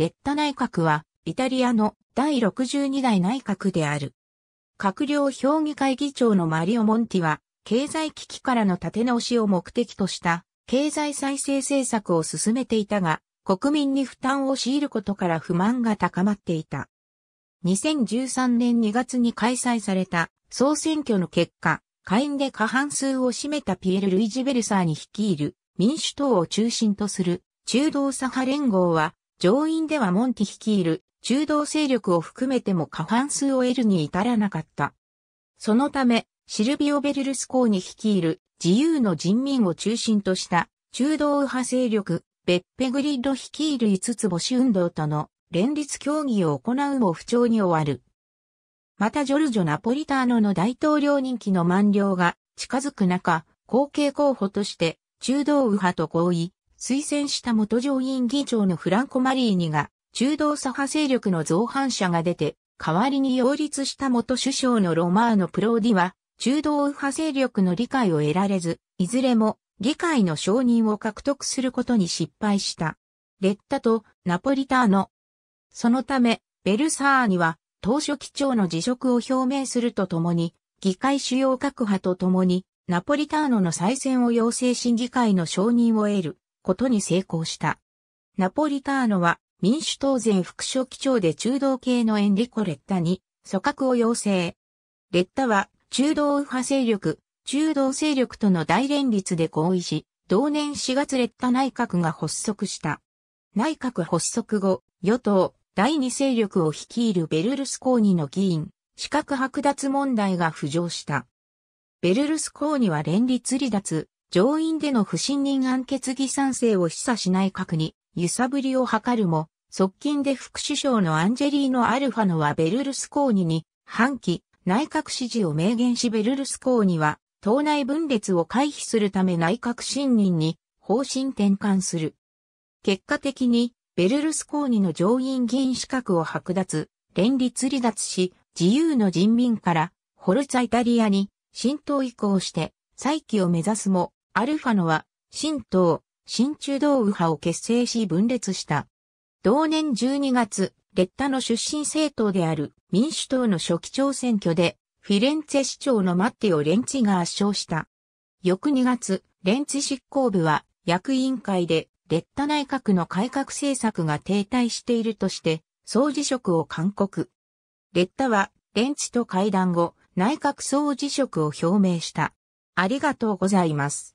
レッタ内閣は、イタリアの第62代内閣である。閣僚評議会議長のマリオ・モンティは、経済危機からの立て直しを目的とした経済再生政策を進めていたが、国民に負担を強いることから不満が高まっていた。2013年2月に開催された総選挙の結果、下院で過半数を占めたピエル・ルイジ・ベルサーに率いる民主党を中心とする中道左派連合は上院ではモンティ率いる中道勢力を含めても過半数を得るに至らなかった。そのため、シルビオ・ベルルスコーニ率いる自由の人民を中心とした中道右派勢力、ベッペグリッド率いる5つ星運動との連立協議を行うも不調に終わる。またジョルジョ・ナポリターノの大統領任期の満了が近づく中、後継候補として中道右派と合意、推薦した元上院議長のフランコ・マリーニが、中道左派勢力の造反者が出て、代わりに擁立した元首相のロマーノ・プローディは、中道右派勢力の理解を得られず、いずれも議会の承認を獲得することに失敗した。レッタとナポリターノ。そのため、ベルサーニは当初基長の辞職を表明するとともに、議会主要各派とともに、ナポリターノの再選を要請審議会の承認を得る。ことに成功した。ナポリターノは民主党前副書記長で中道系のエンリコ・レッタに組閣を要請。レッタは中道右派勢力、中道勢力との大連立で合意し、同年4月レッタ内閣が発足した。内閣発足後、与党、第二勢力を率いるベルルスコーニの議員、資格剥奪問題が浮上した。ベルルスコーニは連立離脱、上院での不信任案決議賛成を示唆しない核に揺さぶりを図るも、側近で副首相のアンジェリーノ・アルファノはベルルスコーニに反旗、内閣支持を明言しベルルスコーニは党内分裂を回避するため内閣信任に方針転換する。結果的にベルルスコーニの上院議員資格を剥奪、連立離脱し、自由の人民からホルツァイタリアに浸透移行して再起を目指すもアルファノは、新党、新中道右派を結成し分裂した。同年12月、列タの出身政党である民主党の初期長選挙で、フィレンツェ市長のマッティオ・レンチが圧勝した。翌2月、レンチ執行部は役員会で、列タ内閣の改革政策が停滞しているとして、総辞職を勧告。列タは、レンチと会談後、内閣総辞職を表明した。ありがとうございます。